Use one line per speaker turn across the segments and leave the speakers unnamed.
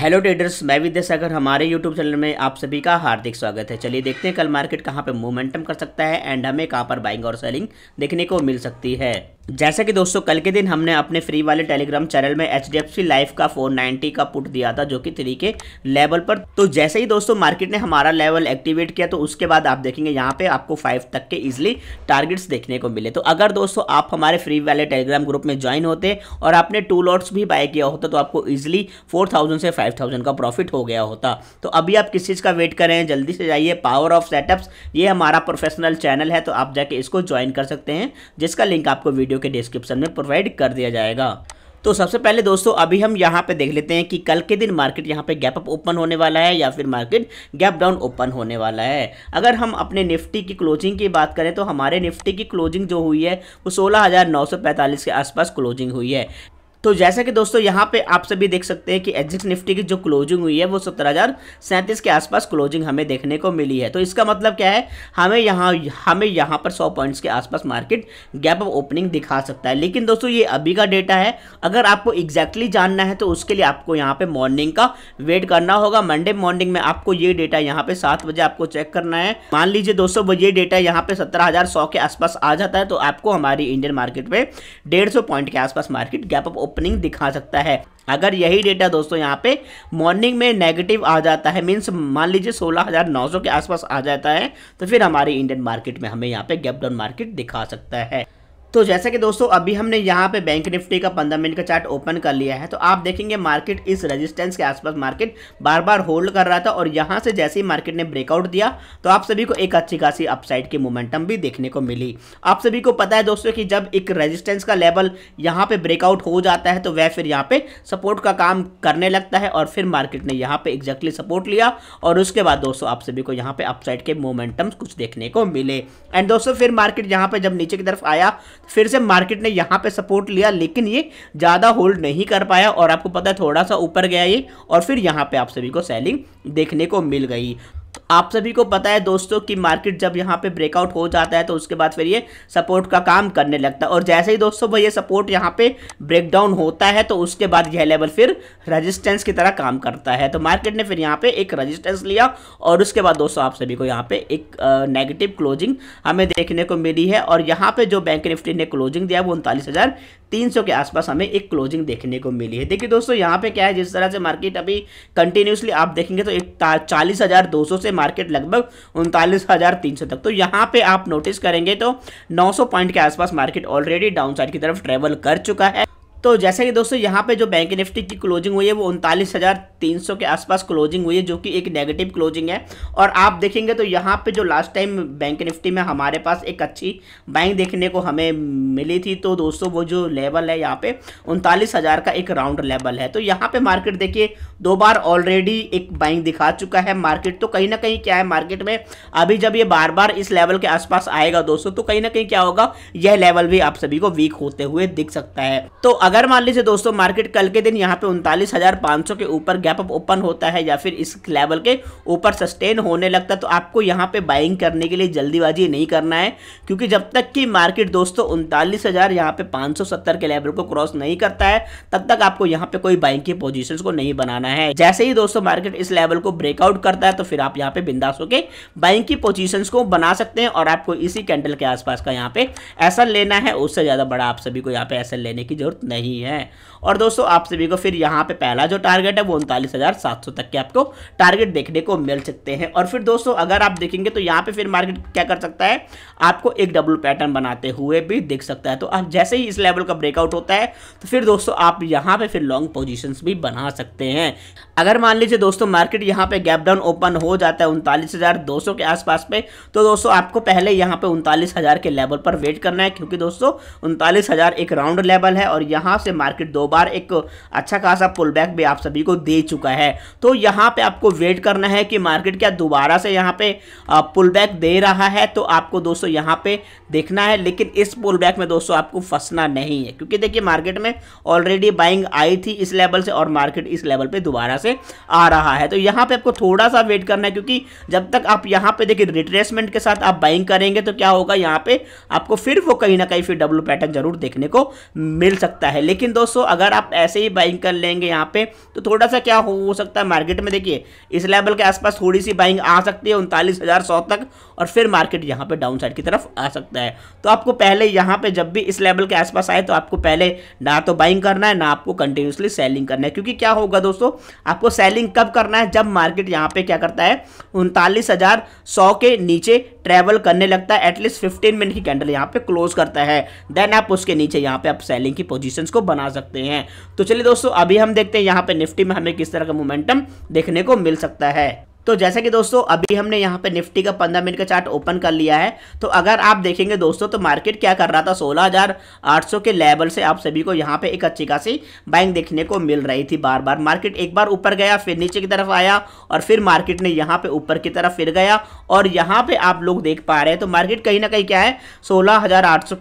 hello traders मैं विद्यासागर हमारे YouTube channel में आप सभी का हार्दिक स्वागत है चलिए देखते हैं कल मार्केट कहाँ पे मोमेंटम कर सकता है एंड हमें कहाँ पर बाइंग और सेलिंग देखने को मिल सकती है जैसा कि दोस्तों कल के दिन हमने अपने फ्री वाले टेलीग्राम चैनल में H D F C life का 490 का पुट दिया था जो कि थ्री के लेवल पर तो जैसे ही दोस्तों मार्केट ने हमारा लेवल एक्टिवेट किया तो उसके बाद आप देखेंगे यहाँ पे आपको फाइव तक के इजिली टारगेट्स देखने को मिले तो अगर दोस्तों आप हमारे फ्री वाले टेलीग्राम ग्रुप में ज्वाइन होते और आपने टू लॉट्स भी बाय किया होता तो आपको ईजिली फोर से फाइव 5000 का प्रॉफिट हो गया होता तो अभी आप किस चीज़ का वेट कर रहे हैं जल्दी से जाइए पावर ऑफ सेटअप्स ये हमारा प्रोफेशनल चैनल है तो आप जाके इसको ज्वाइन कर सकते हैं जिसका लिंक आपको वीडियो के डिस्क्रिप्शन में प्रोवाइड कर दिया जाएगा तो सबसे पहले दोस्तों अभी हम यहाँ पे देख लेते हैं कि कल के दिन मार्केट यहाँ पे गैप अप ओपन होने वाला है या फिर मार्केट गैप डाउन ओपन होने वाला है अगर हम अपने निफ्टी की क्लोजिंग की बात करें तो हमारे निफ्टी की क्लोजिंग जो हुई है वो 16,945 के आसपास क्लोजिंग हुई है तो जैसा कि दोस्तों यहाँ पे आप सभी देख सकते हैं कि एग्जिट निफ्टी की जो क्लोजिंग हुई है वो सत्रह के आसपास क्लोजिंग हमें देखने को मिली है तो इसका मतलब क्या है हमें यहाँ हमें यहाँ पर सौ पॉइंट्स के आसपास मार्केट गैप ऑफ ओपनिंग दिखा सकता है लेकिन दोस्तों ये अभी का डेटा है अगर आपको एग्जैक्टली exactly जानना है तो उसके लिए आपको यहाँ पे मॉर्निंग का वेट करना होगा मंडे मॉर्निंग में आपको ये डेटा यहाँ पे सात बजे आपको चेक करना है मान लीजिए दोस्तों वो ये डेटा यहाँ पे सत्रह के आसपास आ जाता है तो आपको हमारी इंडियन मार्केट में डेढ़ पॉइंट के आसपास मार्केट गैप ऑफ ओपनिंग दिखा सकता है अगर यही डेटा दोस्तों यहाँ पे मॉर्निंग में नेगेटिव आ जाता है मीन्स मान लीजिए 16,900 के आसपास आ जाता है तो फिर हमारी इंडियन मार्केट में हमें यहाँ पे गैप डाउन मार्केट दिखा सकता है तो जैसा कि दोस्तों अभी हमने यहाँ पे बैंक निफ्टी का पंद्रह मिनट का चार्ट ओपन कर लिया है तो आप देखेंगे मार्केट इस रेजिस्टेंस के आसपास मार्केट बार बार होल्ड कर रहा था और यहाँ से जैसे ही मार्केट ने ब्रेकआउट दिया तो आप सभी को एक अच्छी खासी अपसाइड की मोमेंटम भी देखने को मिली आप सभी को पता है दोस्तों कि जब एक रजिस्टेंस का लेवल यहाँ पर ब्रेकआउट हो जाता है तो वह फिर यहाँ पर सपोर्ट का काम करने लगता है और फिर मार्केट ने यहाँ पर एग्जैक्टली सपोर्ट लिया और उसके बाद दोस्तों आप सभी को यहाँ पर अपसाइड के मोमेंटम्स कुछ देखने को मिले एंड दोस्तों फिर मार्केट यहाँ पर जब नीचे की तरफ आया फिर से मार्केट ने यहाँ पे सपोर्ट लिया लेकिन ये ज़्यादा होल्ड नहीं कर पाया और आपको पता है थोड़ा सा ऊपर गया ये और फिर यहाँ पे आप सभी को सेलिंग देखने को मिल गई आप सभी को पता है दोस्तों कि मार्केट जब यहाँ पे ब्रेकआउट हो जाता है तो उसके बाद फिर ये सपोर्ट का काम करने लगता है और जैसे ही दोस्तों भाई ये सपोर्ट यहाँ पे ब्रेकडाउन होता है तो उसके बाद यह लेवल फिर रेजिस्टेंस की तरह काम करता है तो मार्केट ने फिर यहाँ पे एक रेजिस्टेंस लिया और उसके बाद दोस्तों आप सभी को यहाँ पे एक नेगेटिव क्लोजिंग हमें देखने को मिली है और यहाँ पे जो बैंक निफ्टी ने क्लोजिंग दिया वो उनतालीस के आसपास हमें एक क्लोजिंग देखने को मिली है देखिए दोस्तों यहाँ पे क्या है जिस तरह से मार्केट अभी कंटिन्यूसली आप देखेंगे तो एक चालीस से मार्केट लगभग उनतालीस तक तो यहाँ पे आप नोटिस करेंगे तो 900 पॉइंट के आसपास मार्केट ऑलरेडी डाउनसाइड की तरफ ट्रेवल कर चुका है तो जैसे कि दोस्तों यहाँ पे जो बैंक निफ्टी की क्लोजिंग हुई है वो उनतालीस हज़ार 300 के आसपास क्लोजिंग हुई है जो कि एक नेगेटिव क्लोजिंग है और आप देखेंगे तो यहाँ पे जो लास्ट टाइम बैंक निफ्टी में हमारे पास एक अच्छी बैंक देखने को हमें मिली थी तो दोस्तों वो जो लेवल है यहाँ पे उनतालीस का एक राउंड लेवल है तो यहाँ पे मार्केट देखिए दो बार ऑलरेडी एक बैंक दिखा चुका है मार्केट तो कहीं ना कहीं क्या है मार्केट में अभी जब ये बार बार इस लेवल के आसपास आएगा दोस्तों तो कहीं ना कहीं क्या होगा यह लेवल भी आप सभी को वीक होते हुए दिख सकता है तो अगर मान लीजिए दोस्तों मार्केट कल के दिन यहाँ पे उनतालीस के ऊपर गैप अप ओपन होता है या फिर इस लेवल के ऊपर सस्टेन होने लगता है तो आपको यहाँ पे बाइंग करने के लिए जल्दीबाजी नहीं करना है क्योंकि जब तक कि मार्केट दोस्तों उनतालीस हज़ार यहाँ पे पाँच के लेवल को क्रॉस नहीं करता है तब तक आपको यहाँ पर कोई बाइंग की पोजिशन को नहीं बनाना है जैसे ही दोस्तों मार्केट इस लेवल को ब्रेकआउट करता है तो फिर आप यहाँ पर बिंदास होकर बाइंग की पोजिशन को बना सकते हैं और आपको इसी कैंडल के आसपास का यहाँ पर ऐसा लेना है उससे ज़्यादा बड़ा आप सभी को यहाँ पर ऐसा लेने की जरूरत नहीं है और दोस्तों आप सभी को फिर यहाँ पे पहला जो टारगेट है वो उनतालीस चालीस तक के आपको टारगेट देखने को मिल सकते हैं और फिर दोस्तों अगर आप देखेंगे तो यहाँ पे फिर मार्केट क्या कर सकता है आपको एक डबल पैटर्न बनाते हुए भी दिख सकता है तो आप जैसे ही इस लेवल का ब्रेकआउट होता है तो फिर दोस्तों आप यहाँ पे फिर लॉन्ग पोजिशन भी बना सकते हैं अगर मान लीजिए दोस्तों मार्केट यहाँ पे गैप डाउन ओपन हो जाता है उनतालीस के आसपास पे तो दोस्तों आपको पहले यहाँ पे उनतालीस के लेवल पर वेट करना है क्योंकि दोस्तों उनतालीस एक राउंड लेवल है और यहाँ से मार्केट दो बार एक अच्छा खासा पुल भी आप सभी को दे चुका है तो यहाँ पे आपको वेट करना है कि मार्केट क्या दोबारा से यहाँ पे पुल बैक दे रहा है तो आपको दोस्तों यहाँ पे देखना है लेकिन इस पुल बैक में दोस्तों आपको फंसना नहीं है क्योंकि देखिए मार्केट में ऑलरेडी बाइंग आई थी इस लेवल से और मार्केट इस लेवल पर दोबारा से आ रहा है तो यहाँ पर आपको थोड़ा सा वेट करना है क्योंकि जब तक आप यहाँ पर देखिए रिट्रेसमेंट के साथ आप बाइंग करेंगे तो क्या होगा यहाँ पर आपको फिर वो कहीं ना कहीं फिर डब्ल्यू पैटर्न जरूर देखने को मिल सकता है लेकिन दोस्तों अगर आप ऐसे ही बाइंग कर लेंगे यहाँ पे तो थोड़ा सा क्या क्या हो सकता है मार्केट में देखिए इस लेवल के आसपास थोड़ी सी बाइंग आ सकती है उनतालीस हज़ार सौ तक और फिर मार्केट यहाँ पे डाउन साइड की तरफ आ सकता है तो आपको पहले यहाँ पे जब भी इस लेवल के आसपास आए तो आपको पहले ना तो बाइंग करना है ना आपको कंटिन्यूसली सेलिंग करना है क्योंकि क्या होगा दोस्तों आपको सेलिंग कब करना है जब मार्केट यहाँ पे क्या करता है उनतालीस के नीचे ट्रेवल करने लगता है एटलीस्ट फिफ्टीन मिनट की कैंडल यहाँ पे क्लोज करता है देन आप उसके नीचे यहाँ पे आप सेलिंग की पोजिशन को बना सकते हैं तो चलिए दोस्तों अभी हम देखते हैं यहाँ पे निफ्टी में हमें किस इस तरह का मोमेंटम देखने को मिल सकता है तो जैसे कि दोस्तों अभी हमने यहाँ पे निफ्टी का 15 मिनट का चार्ट ओपन कर लिया है तो अगर आप देखेंगे दोस्तों तो मार्केट क्या कर रहा था 16,800 के लेवल से आप सभी को यहाँ पे एक अच्छी खासी बाइंग देखने को मिल रही थी बार बार मार्केट एक बार ऊपर गया फिर नीचे की तरफ आया और फिर मार्केट ने यहाँ पे ऊपर की तरफ फिर गया और यहाँ पे आप लोग देख पा रहे हैं तो मार्केट कहीं ना कहीं क्या है सोलह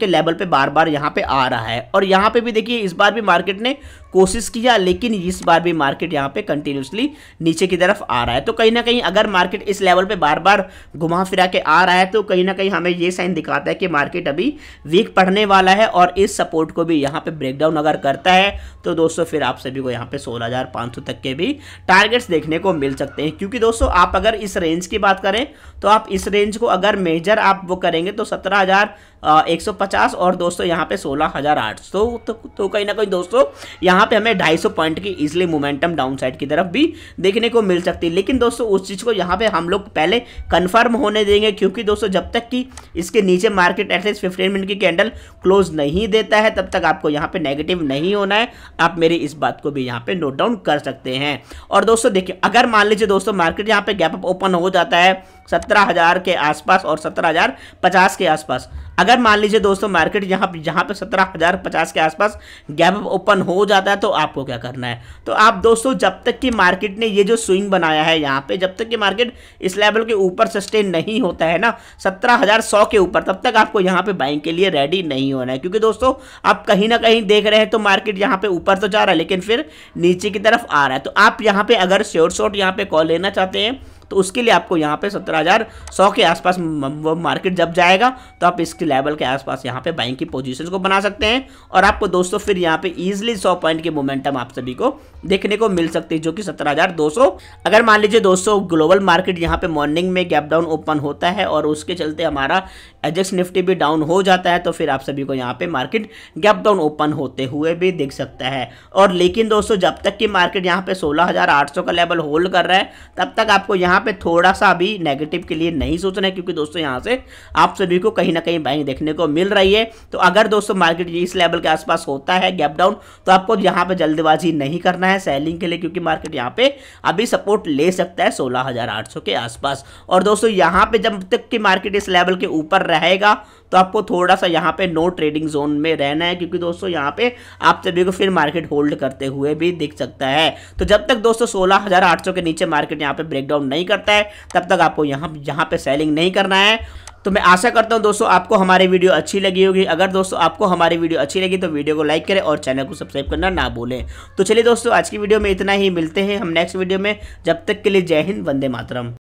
के लेवल पर बार बार यहाँ पे आ रहा है और यहाँ पे भी देखिए इस बार भी मार्केट ने कोशिश किया लेकिन इस बार भी मार्केट यहाँ पे कंटिन्यूसली नीचे की तरफ आ रहा है तो कहीं ना कहीं अगर मार्केट इस लेवल पे बार बार घुमा फिरा के आ रहा है तो कहीं ना कहीं हमें ये साइन दिखाता है कि मार्केट अभी वीक पढ़ने वाला है और इस सपोर्ट को भी यहाँ पे ब्रेकडाउन अगर करता है तो दोस्तों फिर आप सभी को यहाँ पे 16,500 तक के भी टारगेट्स देखने को मिल सकते हैं क्योंकि दोस्तों आप अगर इस रेंज की बात करें तो आप इस रेंज को अगर मेजर आप वो करेंगे तो सत्रह एक सौ पचास और दोस्तों यहाँ पे सोलह हज़ार आठ सौ तो, तो, तो कहीं ना कहीं दोस्तों यहाँ पे हमें ढाई सौ पॉइंट की इजिली मोमेंटम साइड की तरफ भी देखने को मिल सकती है लेकिन दोस्तों उस चीज़ को यहाँ पे हम लोग पहले कन्फर्म होने देंगे क्योंकि दोस्तों जब तक कि इसके नीचे मार्केट एटलीस्ट फिफ्टीन मिनट की कैंडल क्लोज नहीं देता है तब तक आपको यहाँ पर नेगेटिव नहीं होना है आप मेरी इस बात को भी यहाँ पे नोट डाउन कर सकते हैं और दोस्तों देखिए अगर मान लीजिए दोस्तों मार्केट यहाँ पे गैप अप ओपन हो जाता है सत्रह हज़ार के आसपास और सत्रह हज़ार पचास के आसपास अगर मान लीजिए दोस्तों मार्केट यहाँ जहाँ पे सत्रह हज़ार पचास के आसपास गैप ओपन हो जाता है तो आपको क्या करना है तो आप दोस्तों जब तक कि मार्केट ने ये जो स्विंग बनाया है यहाँ पे जब तक कि मार्केट इस लेवल के ऊपर सस्टेन नहीं होता है ना सत्रह हज़ार सौ के ऊपर तब तक आपको यहाँ पे बाइंग के लिए रेडी नहीं होना है क्योंकि दोस्तों आप कहीं ना कहीं देख रहे हैं तो मार्केट यहाँ पर ऊपर तो जा रहा है लेकिन फिर नीचे की तरफ आ रहा है तो आप यहाँ पर अगर श्योर शॉर्ट यहाँ पे कॉल लेना चाहते हैं तो उसके लिए आपको यहाँ पे सत्रह हज़ार सौ के आसपास वो मार्केट जब जाएगा तो आप इसके लेवल के आसपास यहाँ पे बाइंग की पोजीशंस को बना सकते हैं और आपको दोस्तों फिर यहाँ पे इजिली सौ पॉइंट के मोमेंटम आप सभी को देखने को मिल सकती है जो कि सत्रह हज़ार दो सौ अगर मान लीजिए दोस्तों ग्लोबल मार्केट यहाँ पे मॉर्निंग में गैप डाउन ओपन होता है और उसके चलते हमारा एजेक्स निफ्टी भी डाउन हो जाता है तो फिर आप सभी को यहाँ पे मार्केट गैप डाउन ओपन होते हुए भी दिख सकता है और लेकिन दोस्तों जब तक कि मार्केट यहाँ पे 16,800 का लेवल होल्ड कर रहा है तब तक आपको यहाँ पे थोड़ा सा भी नेगेटिव के लिए नहीं सोचना है क्योंकि दोस्तों यहाँ से आप सभी को कहीं ना कहीं बाइंग देखने को मिल रही है तो अगर दोस्तों मार्केट इस लेवल के आसपास होता है गैप डाउन तो आपको यहाँ पर जल्दबाजी नहीं करना है सेलिंग के लिए क्योंकि मार्केट यहाँ पे अभी सपोर्ट ले सकता है सोलह के आसपास और दोस्तों यहाँ पे जब तक कि मार्केट इस लेवल के ऊपर रहेगा तो आपको थोड़ा सा यहाँ पे नो ट्रेडिंग जोन में रहना है क्योंकि दोस्तों यहाँ पे आप सभी को फिर मार्केट होल्ड करते हुए भी दिख सकता है तो जब तक दोस्तों सोलह हजार आठ सौ के नीचे मार्केट यहाँ पे ब्रेकडाउन नहीं करता है तब तक आपको यहाँ यहाँ पे सेलिंग नहीं करना है तो मैं आशा करता हूँ दोस्तों आपको हमारी वीडियो अच्छी लगी होगी अगर दोस्तों आपको हमारी वीडियो अच्छी लगी तो वीडियो को लाइक करें और चैनल को सब्सक्राइब करना ना भूलें तो चलिए दोस्तों आज की वीडियो में इतना ही मिलते हैं हम नेक्स्ट वीडियो में जब तक के लिए जय हिंद वंदे मातरम